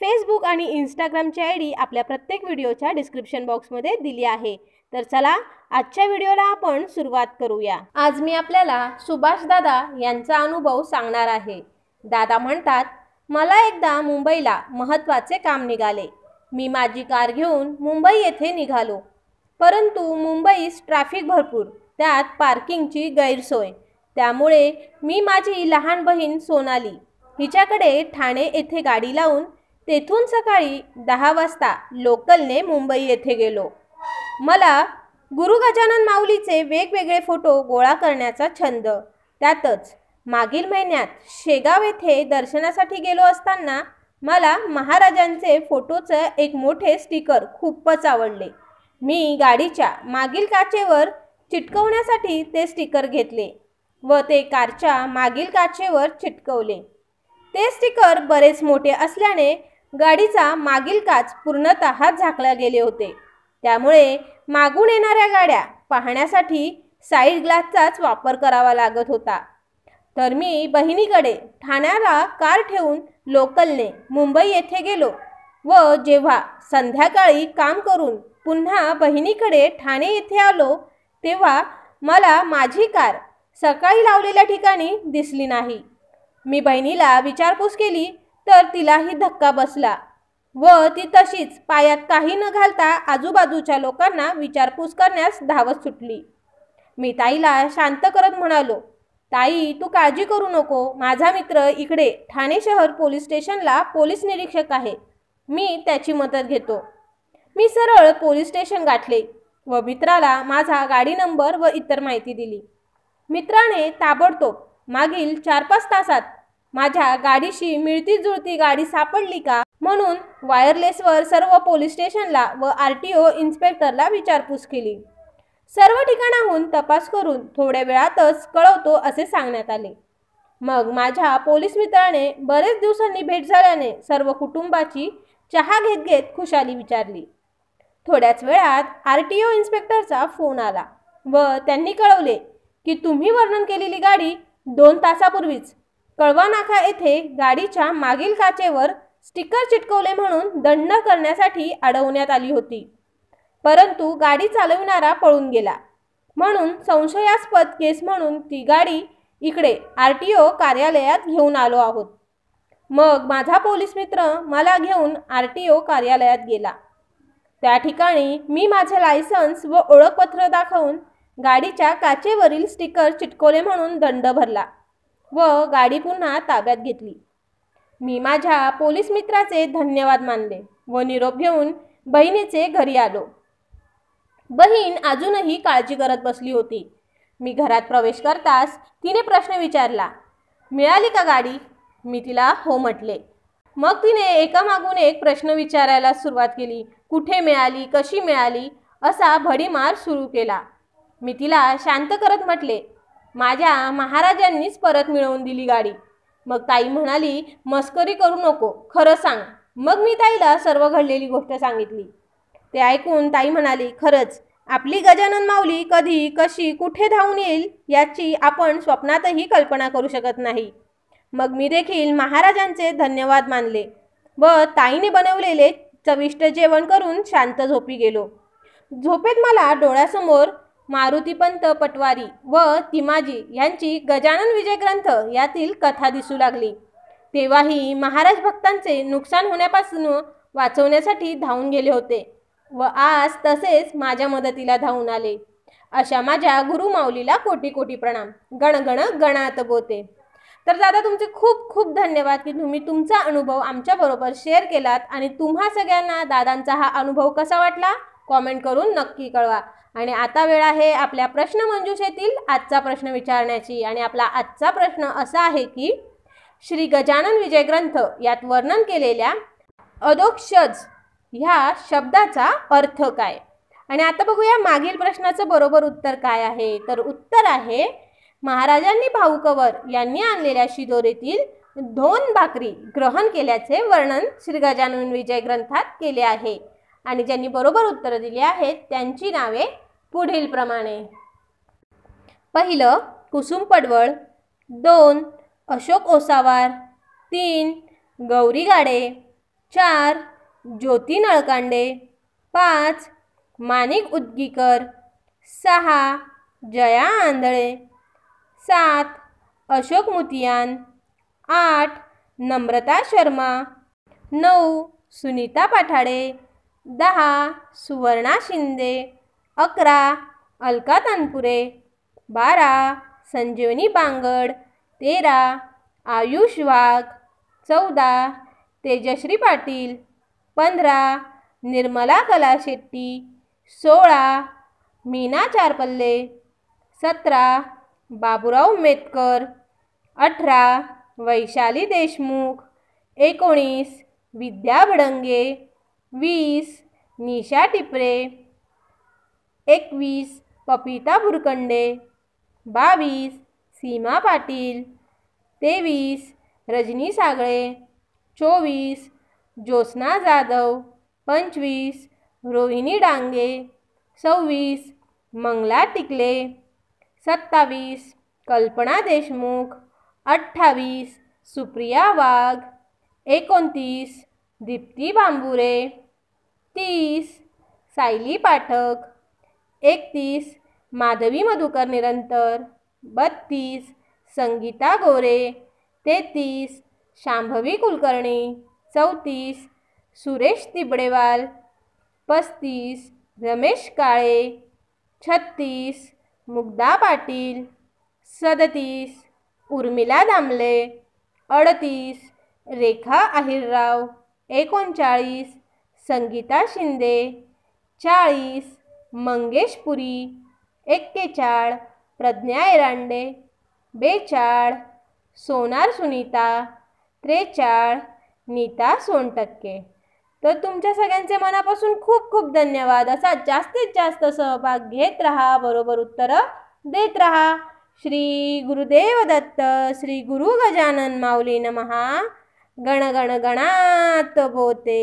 Facebook आणि इंस्टाग्रामची I D आपल्या प्रत्येक व्हिडिओच्या डिस्क्रिप्शन बॉक्समध्ये दिली आहे तर चला आजच्या व्हिडिओला आपण सुरुवात करूया आज मी आपल्याला सुभाष दादा यांचा अनुभव सांगणार आहे दादा म्हणतात मला एकदा मुंबईला महत्त्वाचे काम निघाले मी माझी कार घेऊन मुंबई येथे निघालो परंतु मुंबईस ट्रॅफिक भरपूर त्यात पार्किंगची गैरसोय त्यामुळे मी माझी लहान बहीण सोनाली हिच्याकडे ठाणे येथे गाडी लावून तेथून सकाळी दहा वाजता लोकलने मुंबई येथे गेलो मला गुरु गजानन माऊलीचे वेगवेगळे फोटो गोळा करण्याचा छंद त्यातच मागील महिन्यात शेगाव येथे दर्शनासाठी गेलो असताना मला महाराजांचे फोटोचं एक मोठे स्टिकर खूपच आवडले मी गाडीच्या मागील काचेवर चिटकवण्यासाठी ते स्टिकर घेतले व ते कारच्या मागील काचेवर चिटकवले ते स्टिकर बरेच मोठे असल्याने गाडीचा मागील काच पूर्णतः झाकल्या गेले होते त्यामुळे मागून येणाऱ्या गाड्या पाहण्यासाठी साईड ग्लासचाच वापर करावा लागत होता तर मी बहिणीकडे ठाण्याला कार ठेवून लोकलने मुंबई येथे गेलो व जेव्हा संध्याकाळी काम करून पुन्हा बहिणीकडे ठाणे येथे आलो तेव्हा मला माझी कार सकाळी लावलेल्या ठिकाणी दिसली नाही मी बहिणीला विचारपूस केली तर तिलाही धक्का बसला व ती तशीच पायात काही न घालता आजूबाजूच्या लोकांना विचारपूस करण्यास धावत सुटली मी ताईला शांत करत म्हणालो ताई तू काळजी करू नको माझा मित्र इकडे ठाणे शहर पोलीस स्टेशनला पोलीस निरीक्षक आहे मी त्याची मदत घेतो मी सरळ पोलीस स्टेशन गाठले व मित्राला माझा गाडी नंबर व इतर माहिती दिली मित्राने ताबडतोब मागील चार पाच तासात माझ्या गाडीशी मिळती जुळती गाडी सापडली का म्हणून वायरलेसवर सर्व पोलीस स्टेशनला व आर टी ओ इन्स्पेक्टरला विचारपूस केली सर्व ठिकाणाहून तपास करून थोड्या वेळातच कळवतो असे सांगण्यात आले मग माझ्या पोलीस मित्राने बरेच दिवसांनी भेट झाल्याने सर्व कुटुंबाची चहा घेत घेत खुशाली विचारली थोड्याच वेळात आर टी ओ इन्स्पेक्टरचा फोन आला व त्यांनी कळवले की तुम्ही वर्णन केलेली गाडी दोन तासापूर्वीच कळवानाखा येथे गाडीच्या मागील काचेवर स्टिकर चिटकवले म्हणून दंड करण्यासाठी अडवण्यात आली होती परंतु गाडी चालविणारा पळून गेला म्हणून संशयास्पद केस म्हणून ती गाडी इकडे आर टी ओ कार्यालयात घेऊन आलो आहोत मग माझा पोलीस मित्र मला घेऊन आर टी ओ कार्यालयात गेला त्या ठिकाणी मी माझे लायसन्स व ओळखपत्र दाखवून गाडीच्या काचेवरील स्टिकर चिटकवले म्हणून दंड भरला व गाडी पुन्हा ताब्यात घेतली मी माझ्या पोलीस मित्राचे धन्यवाद मानले व निरोप घेऊन बहिणीचे घरी आलो बहीण अजूनही काळजी करत बसली होती मी घरात प्रवेश करताच तिने प्रश्न विचारला मिळाली का गाडी मी तिला हो म्हटले मग तिने एकामागून एक प्रश्न विचारायला सुरुवात केली कुठे मिळाली कशी मिळाली असा भडीमार सुरू केला मी तिला शांत करत म्हटले माझ्या महाराजांनीच परत मिळवून दिली गाडी मग ताई म्हणाली मस्करी करू नको खरं सांग मग मी ताईला सर्व घडलेली गोष्ट सांगितली ते ऐकून ताई म्हणाली खरंच आपली गजानन माऊली कधी कशी कुठे धावून येईल याची आपण स्वप्नातही कल्पना करू शकत नाही मग मी देखील महाराजांचे धन्यवाद मानले व ताईने बनवलेले चविष्ट जेवण करून शांत झोपी गेलो झोपेत मला डोळ्यासमोर मारुतीपंत पटवारी व तिमाजी यांची गजानन विजय ग्रंथ यातील कथा दिसू लागली तेव्हाही महाराज भक्तांचे नुकसान होण्यापासून वाचवण्यासाठी धावून गेले होते व आज तसेच माझ्या मदतीला धावून आले अशा माझ्या गुरुमाऊलीला कोटी कोटी प्रणाम गणगण गणात गोते तर दादा तुमचे खूप खूप धन्यवाद की तुम्ही तुमचा अनुभव आमच्याबरोबर शेअर केलात आणि तुम्हा सगळ्यांना दादांचा हा अनुभव कसा वाटला कॉमेंट करून नक्की कळवा आणि आता वेळ आहे आपल्या प्रश्न प्रश्नमंजुषेतील आजचा प्रश्न विचारण्याची आणि आपला आजचा प्रश्न असा आहे की श्री गजानन विजय ग्रंथ यात वर्णन केलेल्या अदोक्षज ह्या शब्दाचा अर्थ काय आणि आता बघूया मागील प्रश्नाचं बरोबर उत्तर काय आहे तर उत्तर आहे महाराजांनी भाऊकवर यांनी आणलेल्या शिदोरीतील दोन भाकरी ग्रहण केल्याचे वर्णन श्री गजानन विजय ग्रंथात केले आहे आणि ज्यांनी बरोबर उत्तरं दिली आहेत त्यांची नावे पुढीलप्रमाणे पहिलं कुसुम पडवळ दोन अशोक ओसावार तीन गौरी गाडे चार ज्योती नळकांडे पाच माणिक उद्गीकर सहा जया आंधळे सात अशोक मुतियान आठ नम्रता शर्मा नऊ सुनीता पाठाडे दहा सुवर्णा शिंदे अकरा अलका तानपुरे बारा संजीवनी बांगड तेरा आयुष वाघ चौदा तेजश्री पाटील पंधरा निर्मला कला शेट्टी सोळा मीना चारपल्ले सतरा बाबुराव मेतकर अठरा वैशाली देशमुख एकोणीस विद्या भडंगे वीस निशा टिपरे एकवीस पपिता भुरकंडे बावीस सीमा पाटील तेवीस रजनी सागळे चोवीस ज्योत्स्ना जाधव पंचवीस रोहिणी डांगे सव्वीस मंगला टिकले सत्तावीस कल्पना देशमुख अठ्ठावीस सुप्रिया वाघ एकोणतीस दीप्ती बांबुरे तीस सायली पाठक एकतीस माधवी मधुकर निरंतर बत्तीस संगीता गोरे तेहतीस शांभवी कुलकर्णी चौतीस सुरेश तिबडेवाल पस्तीस रमेश काळे छत्तीस मुग्धा पाटील सदतीस उर्मिला दामले अडतीस रेखा आहिरराव एकोणचाळीस संगीता शिंदे चाळीस मंगेश पुरी एक्केचाळ प्रज्ञा एरांडे बेचाळ सोनार सुनीता त्रेचाळ नीता सोनटक्के तर तुमच्या सगळ्यांचे मनापासून खूप खूप धन्यवाद असा जास्तीत जास्त सहभाग घेत राहा बरोबर उत्तरं देत राहा श्री गुरुदेव दत्त श्री गुरु गजानन माऊली नमहा गण गण गणात होते